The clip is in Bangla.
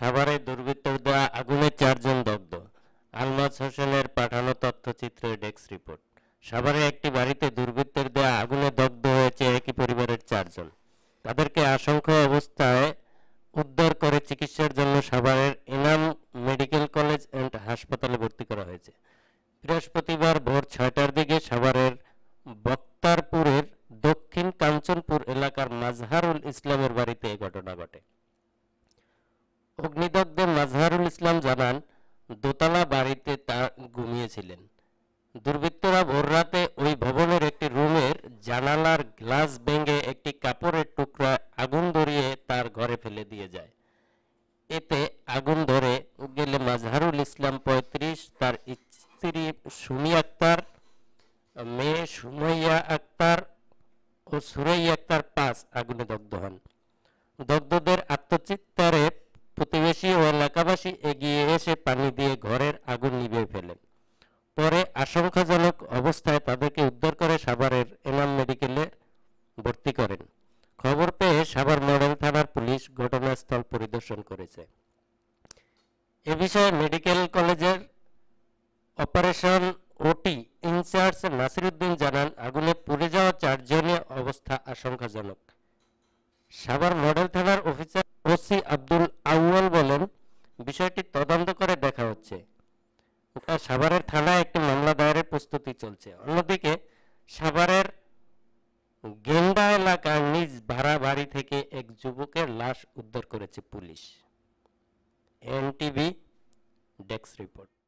সাভারে দুর্বৃত্তরা আগুনে চারজন দগ্ধ আলমাজ হোসেনের পাঠানো তথ্যচিত্র ডেস্ক রিপোর্ট সাভারে একটি বাড়িতে দুর্বৃত্তের দেয়া আগুনে দগ্ধ হয়েছে একই পরিবারের চারজন তাদেরকে আশঙ্কা অবস্থায় উদ্ধার করে চিকিৎসার জন্য সাভারের এনাম মেডিকেল কলেজ অ্যান্ড হাসপাতালে ভর্তি করা হয়েছে বৃহস্পতিবার ভোর ছয়টার দিকে সাভারের বক্তারপুরের দক্ষিণ কাঞ্চনপুর এলাকার মাজহারুল ইসলামের বাড়িতে এ ঘটনা ঘটে অগ্নিদগ্ধ মাজহারুল ইসলাম জানান দোতলা বাড়িতে তা ঘুমিয়েছিলেন দুর্বৃত্তরা ভোররাতে ওই ভবনের একটি রুমের জানালার গ্লাস ভেঙে একটি কাপড়ের টুকরা আগুন ধরিয়ে তার ঘরে ফেলে দিয়ে যায় এতে আগুন ধরে গেলে মাজহারুল ইসলাম পঁয়ত্রিশ তার স্ত্রী সুমি আক্তার মেয়ে সুমাইয়া আক্তার ও সুরাইয়া আক্তার পাঁচ আগুনে দগ্ধ হন দগ্ধদের আত্মচিত্তারে প্রতিবেশী ও এলাকাবাসী এগিয়ে এসে পানি দিয়ে ঘরের আগুন নিভিয়ে ফেলেন পরে আশঙ্কাজনক অবস্থায় তাদেরকে উদ্ধার করে সাভারের এনাম মেডিকেলে ভর্তি করেন খবর পেয়ে সাভার মডেল থানার পুলিশ ঘটনাস্থল পরিদর্শন করেছে এ বিষয়ে মেডিকেল কলেজের অপারেশন ওটি ইনচার্জ নাসিরুদ্দিন জানান আগুনে পুড়ে যাওয়া চারজনের অবস্থা আশঙ্কাজনক সাভার মডেল থানার অফিসার ওসি আব্দুল আউয়াল বললেন বিষয়টি তদন্ত করে দেখা হচ্ছে সাভারের থানায় একটি মামলা দায়েরের প্রস্তুতি চলছে অন্যদিকে সাভারের গেন্ডা এলাকার নিজ ভাড়া বাড়ি থেকে এক যুবকের লাশ উদ্ধার করেছে পুলিশ এনটিভি ডেস্ক রিপোর্ট